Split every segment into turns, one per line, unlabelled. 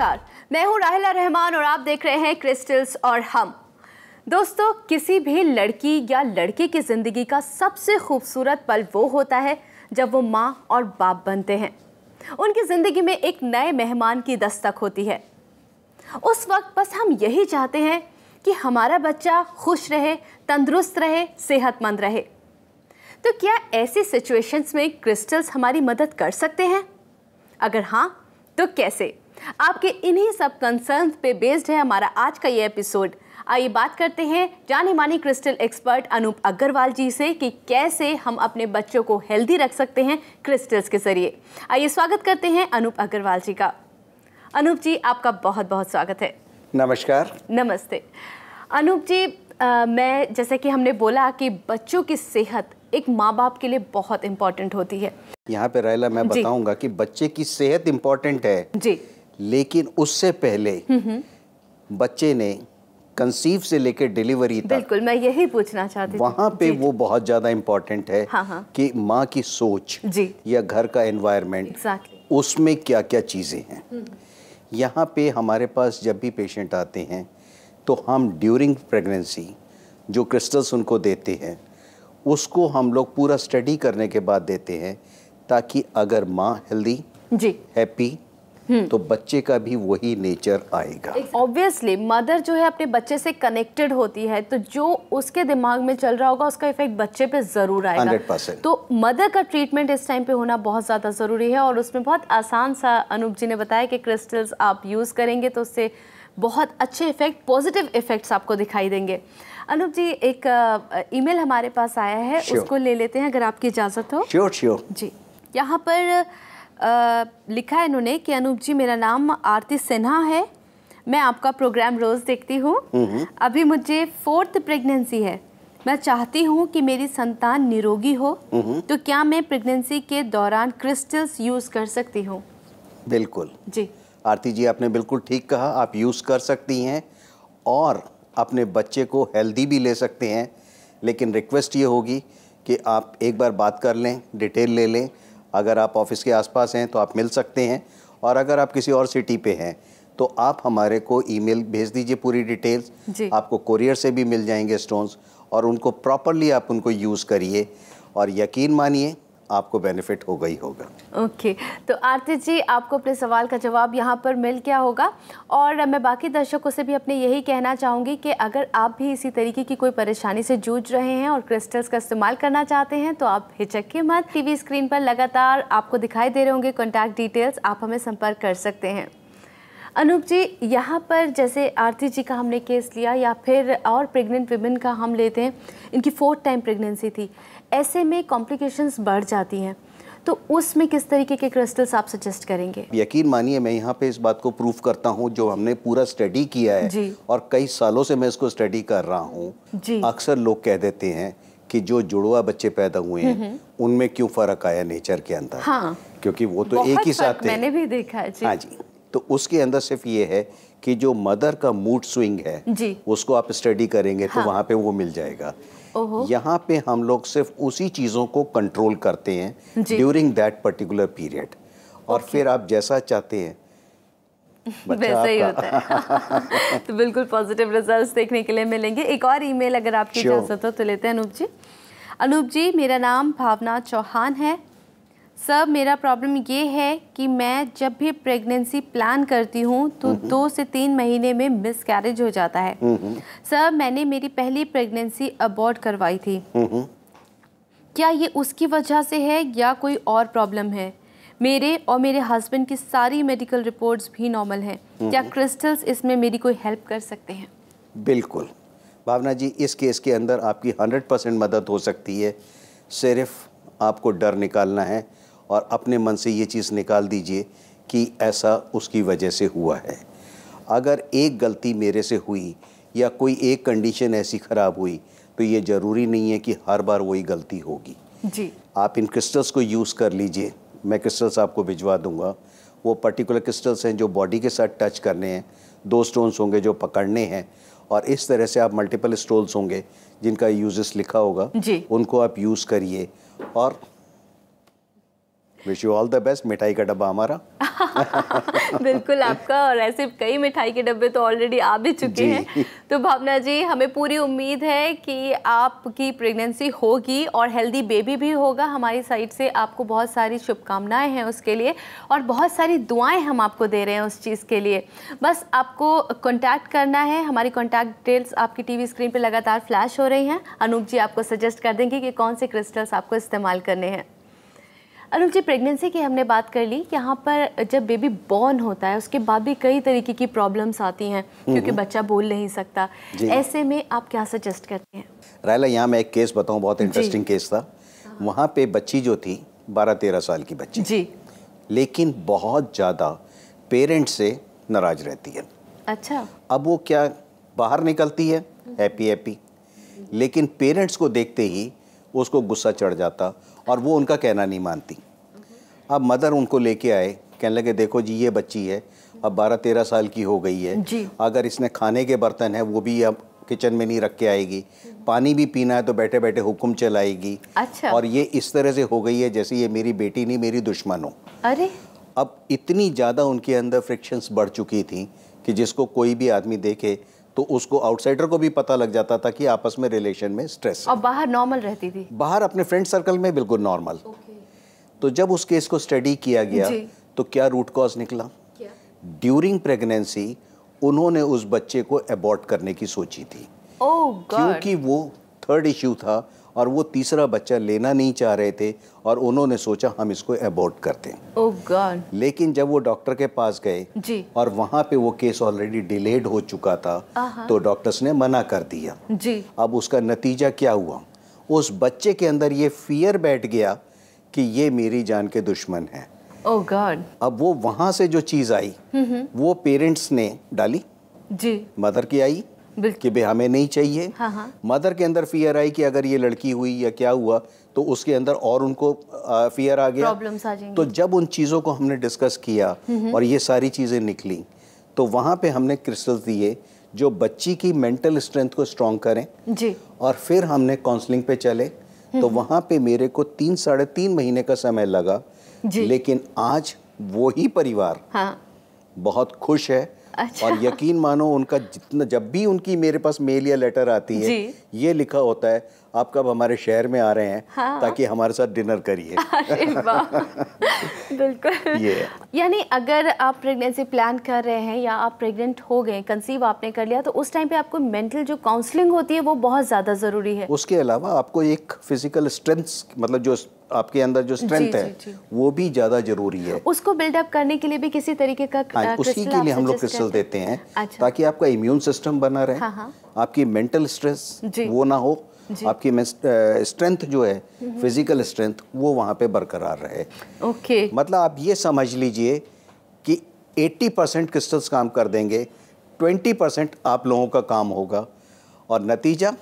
नमस्कार मैं हूं राहिला रहमान और आप देख रहे हैं क्रिस्टल्स और हम दोस्तों किसी भी लड़की या लड़के की ज़िंदगी का सबसे खूबसूरत पल वो होता है जब वो माँ और बाप बनते हैं उनकी ज़िंदगी में एक नए मेहमान की दस्तक होती है उस वक्त बस हम यही चाहते हैं कि हमारा बच्चा खुश रहे तंदुरुस्त रहे सेहतमंद रहे तो क्या ऐसी सिचुएशंस में क्रिस्टल्स हमारी मदद कर सकते हैं अगर हाँ तो कैसे आपके इन्हीं सब कंसर्न पे बेस्ड है हमारा आज का ये एपिसोड आइए बात करते हैं जानी मानी क्रिस्टल एक्सपर्ट अनूप अग्रवाल जी से कि कैसे हम अपने बच्चों को हेल्दी रख सकते हैं क्रिस्टल्स के ज़रिए आइए स्वागत करते हैं अनूप अग्रवाल जी का अनूप जी आपका बहुत बहुत स्वागत है नमस्कार नमस्ते अनूप जी आ, मैं जैसे कि हमने बोला कि बच्चों की सेहत एक माँ बाप के लिए बहुत इम्पोर्टेंट होती है
यहाँ पे रायला मैं बताऊंगा कि बच्चे की सेहत इम्पोर्टेंट है जी लेकिन उससे पहले बच्चे ने कंसीव से लेकर डिलीवरी तक बिल्कुल
मैं यही पूछना चाहती वहाँ पे वो
बहुत ज़्यादा इम्पोर्टेंट है हाँ हाँ। कि माँ की सोच जी या घर का एनवायरमेंट exactly. उसमें क्या क्या चीज़ें हैं हम्म। यहाँ पे हमारे पास जब भी पेशेंट आते हैं तो हम ड्यूरिंग प्रेगनेंसी जो क्रिस्टल्स उनको देते हैं उसको हम लोग पूरा स्टडी करने के बाद देते हैं ताकि अगर माँ हेल्दी जी हैप्पी हम्म। तो बच्चे का भी वही नेचर आएगा
ऑब्वियसली मदर जो है अपने बच्चे से कनेक्टेड होती है तो जो उसके दिमाग में चल रहा होगा उसका इफेक्ट बच्चे पे जरूर आएगा 100%. तो मदर का ट्रीटमेंट इस टाइम पे होना बहुत ज़्यादा ज़रूरी है और उसमें बहुत आसान सा अनूप जी ने बताया कि क्रिस्टल्स आप यूज़ करेंगे तो उससे बहुत अच्छे इफेक्ट पॉजिटिव इफेक्ट्स आपको दिखाई देंगे अनूप जी एक ईमेल हमारे पास आया है sure. उसको ले लेते हैं अगर आपकी इजाज़त हो श्योर sure, श्योर sure. जी यहाँ पर लिखा है इन्होंने कि अनूप जी मेरा नाम आरती सिन्हा है मैं आपका प्रोग्राम रोज़ देखती हूँ अभी मुझे फोर्थ प्रेगनेंसी है मैं चाहती हूँ कि मेरी संतान निरोगी हो तो क्या मैं प्रेगनेंसी के दौरान क्रिस्टल्स यूज़ कर सकती हूँ
बिल्कुल जी आरती जी आपने बिल्कुल ठीक कहा आप यूज़ कर सकती हैं और अपने बच्चे को हेल्दी भी ले सकते हैं लेकिन रिक्वेस्ट ये होगी कि आप एक बार बात कर लें डिटेल ले लें अगर आप ऑफिस के आसपास हैं तो आप मिल सकते हैं और अगर आप किसी और सिटी पे हैं तो आप हमारे को ईमेल भेज दीजिए पूरी डिटेल्स आपको कोरियर से भी मिल जाएंगे स्टोन्स और उनको प्रॉपरली आप उनको यूज़ करिए और यकीन मानिए आपको बेनिफिट होगा गई होगा
ओके okay. तो आरती जी आपको अपने सवाल का जवाब यहाँ पर मिल गया होगा और मैं बाकी दर्शकों से भी अपने यही कहना चाहूँगी कि अगर आप भी इसी तरीके की कोई परेशानी से जूझ रहे हैं और क्रिस्टल्स का इस्तेमाल करना चाहते हैं तो आप के मत टीवी स्क्रीन पर लगातार आपको दिखाई दे रहे होंगे कॉन्टैक्ट डिटेल्स आप हमें संपर्क कर सकते हैं अनूप जी यहाँ पर जैसे आरती जी का हमने केस लिया या फिर और प्रेग्नेंट वुमेन का हम लेते हैं इनकी फोर्थ टाइम प्रेगनेंसी थी ऐसे में कॉम्प्लिकेशंस बढ़ जाती हैं तो उसमें किस तरीके के क्रिस्टल्स आप सजेस्ट करेंगे
यकीन मानिए मैं यहाँ पे इस बात को प्रूफ करता हूँ जो हमने पूरा स्टडी किया है जी। और कई सालों से मैं इसको स्टडी कर रहा हूँ अक्सर लोग कह देते हैं कि जो जुड़वा बच्चे पैदा हुए हैं हम्म, हम्म। उनमें क्यों फर्क आया नेचर के अंदर हाँ। क्योंकि वो तो एक ही साथ मैंने
भी देखा है जी। हाँ जी
तो उसके अंदर सिर्फ ये है कि जो मदर का मूड स्विंग है जी। उसको आप स्टडी करेंगे तो हाँ। तो वहाँ पे वो मिल जाएगा यहाँ पे हम लोग सिर्फ उसी चीज़ों को कंट्रोल करते हैं ड्यूरिंग दैट पर्टिकुलर पीरियड और फिर आप जैसा चाहते हैं
वैसा ही होता
है
तो बिल्कुल पॉजिटिव रिजल्ट्स देखने के लिए मिलेंगे एक और ईमेल अगर आपकी इजाजत हो तो लेते हैं अनूप जी अनूप जी मेरा नाम भावना चौहान है सर मेरा प्रॉब्लम ये है कि मैं जब भी प्रेगनेंसी प्लान करती हूँ तो दो से तीन महीने में मिस कैरेज हो जाता है सर मैंने मेरी पहली प्रेगनेंसी अबॉर्ड करवाई थी क्या ये उसकी वजह से है या कोई और प्रॉब्लम है मेरे और मेरे हस्बैंड की सारी मेडिकल रिपोर्ट्स भी नॉर्मल हैं क्या क्रिस्टल्स इसमें मेरी कोई हेल्प कर सकते हैं
बिल्कुल भावना जी इस केस के अंदर आपकी 100 परसेंट मदद हो सकती है सिर्फ आपको डर निकालना है और अपने मन से ये चीज़ निकाल दीजिए कि ऐसा उसकी वजह से हुआ है अगर एक गलती मेरे से हुई या कोई एक कंडीशन ऐसी ख़राब हुई तो ये ज़रूरी नहीं है कि हर बार वही गलती होगी जी आप इन क्रिस्टल्स को यूज़ कर लीजिए मैं क्रिस्टल्स आपको भिजवा दूंगा वो पर्टिकुलर क्रिस्टल्स हैं जो बॉडी के साथ टच करने हैं दो स्टोन्स होंगे जो पकड़ने हैं और इस तरह से आप मल्टीपल स्टोल्स होंगे जिनका यूजेस लिखा होगा जी उनको आप यूज़ करिए और wish you all the best मिठाई का डब्बा हमारा
बिल्कुल आपका और ऐसे कई मिठाई के डब्बे तो ऑलरेडी आ भी चुके हैं तो भावना जी हमें पूरी उम्मीद है कि आपकी प्रेगनेंसी होगी और हेल्दी बेबी भी होगा हमारी साइड से आपको बहुत सारी शुभकामनाएं हैं उसके लिए और बहुत सारी दुआएं हम आपको दे रहे हैं उस चीज़ के लिए बस आपको कॉन्टैक्ट करना है हमारी कॉन्टैक्ट डिटेल्स आपकी टी स्क्रीन पर लगातार फ्लैश हो रही हैं अनूप जी आपको सजेस्ट कर देंगे कि कौन से क्रिस्टल्स आपको इस्तेमाल करने हैं अनुज जी प्रेगनेंसी की हमने बात कर ली यहाँ पर जब बेबी बॉर्न होता है उसके बाद भी कई तरीके की प्रॉब्लम्स आती हैं क्योंकि बच्चा बोल नहीं सकता ऐसे में आप क्या सजेस्ट करते हैं
रायला यहाँ मैं एक केस बताऊँ बहुत इंटरेस्टिंग केस था वहाँ पे बच्ची जो थी बारह तेरह साल की बच्ची जी लेकिन बहुत ज़्यादा पेरेंट्स से नाराज रहती है अच्छा अब वो क्या बाहर निकलती है हैप्पी हम्म। हैप्पी लेकिन पेरेंट्स को देखते ही उसको गुस्सा चढ़ जाता और वो उनका कहना नहीं मानती अब मदर उनको लेके आए कहने लगे देखो जी ये बच्ची है अब बारह तेरह साल की हो गई है जी। अगर इसने खाने के बर्तन है वो भी अब किचन में नहीं रख के आएगी पानी भी पीना है तो बैठे बैठे हुक्म चलाएगी अच्छा और ये इस तरह से हो गई है जैसे ये मेरी बेटी नहीं मेरी दुश्मन हो अरे अब इतनी ज़्यादा उनके अंदर फ्रिक्शंस बढ़ चुकी थी कि जिसको कोई भी आदमी देखे तो उसको आउटसाइडर को भी पता लग जाता था कि आपस में रिलेशन में स्ट्रेस
और बाहर नॉर्मल रहती थी
बाहर अपने फ्रेंड सर्कल में बिल्कुल नॉर्मल तो जब उस केस को स्टडी किया गया तो क्या रूट कॉज निकला ड्यूरिंग प्रेगनेंसी उन्होंने उस बच्चे को अबॉर्ट करने की सोची थी oh, क्योंकि वो थर्ड इश्यू था और वो तीसरा बच्चा लेना नहीं चाह रहे थे और उन्होंने सोचा हम इसको एबोर्ट करते हैं oh लेकिन जब वो डॉक्टर के पास गए जी और वहाँ पे वो केस ऑलरेडी डिलेड हो चुका था uh-huh. तो डॉक्टर्स ने मना कर दिया जी अब उसका नतीजा क्या हुआ उस बच्चे के अंदर ये फियर बैठ गया कि ये मेरी जान के दुश्मन है oh अब वो वहाँ से जो चीज़ आई वो पेरेंट्स ने डाली जी मदर की आई कि भाई हमें नहीं चाहिए हाँ, हाँ। मदर के अंदर फियर आई कि अगर ये लड़की हुई या क्या हुआ तो उसके अंदर और उनको फियर आ गया आ तो जब उन चीज़ों को हमने डिस्कस किया और ये सारी चीज़ें निकली तो वहाँ पे हमने क्रिस्टल्स दिए जो बच्ची की मेंटल स्ट्रेंथ को स्ट्रॉन्ग करें जी और फिर हमने काउंसलिंग पे चले तो वहाँ पे मेरे को तीन साढ़े तीन महीने का समय लगा जी। लेकिन आज वो ही परिवार हाँ। बहुत खुश है अच्छा। और यकीन मानो उनका जितना जब भी उनकी मेरे पास मेल या लेटर आती है ये लिखा होता है आप कब हमारे शहर में आ रहे हैं हाँ। ताकि हमारे साथ डिनर करिए
बिल्कुल ये यानी अगर आप प्रेगनेंसी प्लान कर रहे हैं या आप प्रेग्नेंट हो गए कंसीव आपने कर लिया तो उस टाइम पे आपको मेंटल जो काउंसलिंग होती है वो बहुत ज़्यादा ज़रूरी है
उसके अलावा आपको एक फिजिकल स्ट्रेंथ मतलब जो आपके अंदर जो स्ट्रेंथ है जी, जी. वो भी ज्यादा जरूरी है
उसको बिल्डअप करने के लिए भी किसी तरीके का आ, हाँ, उसी के लिए हम लोग क्रिस्टल
देते हैं अच्छा। ताकि आपका इम्यून सिस्टम बना रहे हाँ, हाँ। आपकी मेंटल स्ट्रेस वो ना हो आपकी स्ट्रेंथ जो है हम्म। फिजिकल स्ट्रेंथ वो वहाँ पे बरकरार रहे ओके मतलब आप ये समझ लीजिए कि 80 परसेंट क्रिस्टल्स काम कर देंगे 20 परसेंट आप लोगों का काम होगा और नतीजा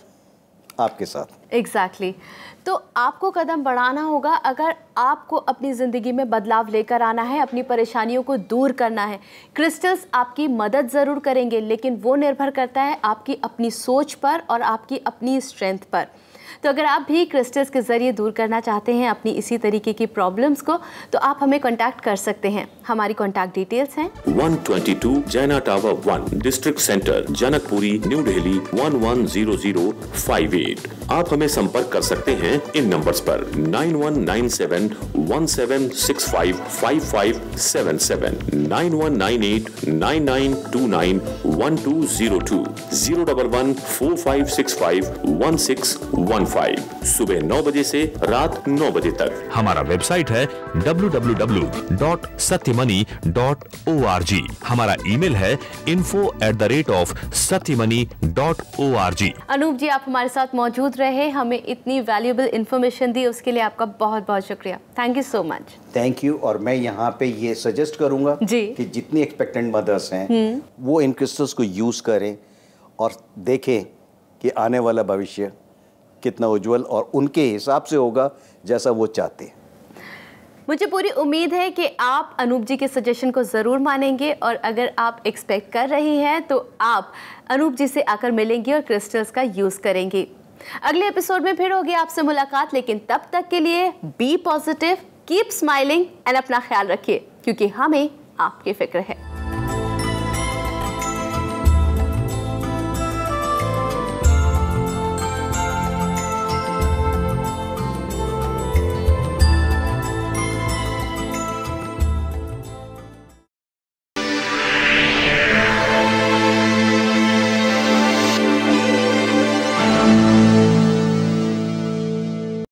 आपके साथ
एग्जैक्टली exactly. तो आपको कदम बढ़ाना होगा अगर आपको अपनी ज़िंदगी में बदलाव लेकर आना है अपनी परेशानियों को दूर करना है क्रिस्टल्स आपकी मदद ज़रूर करेंगे लेकिन वो निर्भर करता है आपकी अपनी सोच पर और आपकी अपनी स्ट्रेंथ पर तो अगर आप भी क्रिस्टल्स के ज़रिए दूर करना चाहते हैं अपनी इसी तरीके की प्रॉब्लम्स को तो आप हमें कॉन्टैक्ट कर सकते हैं हमारी कॉन्टैक्ट डिटेल्स हैं
one twenty two Jaina tower one district centre Janakpuri new Delhi one one zero zero आप हमें संपर्क कर सकते हैं इन नंबर पर nine one nine seven one seven six five five five seven seven nine one nine eight nine nine two nine one two zero two zero double one four five six five one six one 101.5 सुबह 9 बजे से रात 9 बजे तक हमारा website है www.satyamani.org हमारा email है info at the rate of satyamani.org
Anoop ji आप हमारे साथ मौजूद रहे हमें इतनी वैल्यूबल इन्फॉर्मेशन दी उसके लिए आपका बहुत बहुत शुक्रिया thank you so much
thank you और मैं यहाँ पे ये सजेस्ट करूंगा जी कि जितनी एक्सपेक्टेंट मदर्स हैं हम्म। वो इन क्रिस्टल्स को यूज़ करें और देखें कि आने वाला भविष्य कितना उज्जवल और उनके हिसाब से होगा जैसा वो चाहते हैं
मुझे पूरी उम्मीद है कि आप अनूप जी के सजेशन को ज़रूर मानेंगे और अगर आप एक्सपेक्ट कर रही हैं तो आप अनूप जी से आकर मिलेंगे और क्रिस्टल्स का यूज़ करेंगे अगले एपिसोड में फिर होगी आपसे मुलाकात लेकिन तब तक के लिए be positive keep smiling and अपना ख्याल रखिए क्योंकि हमें आपकी फिक्र है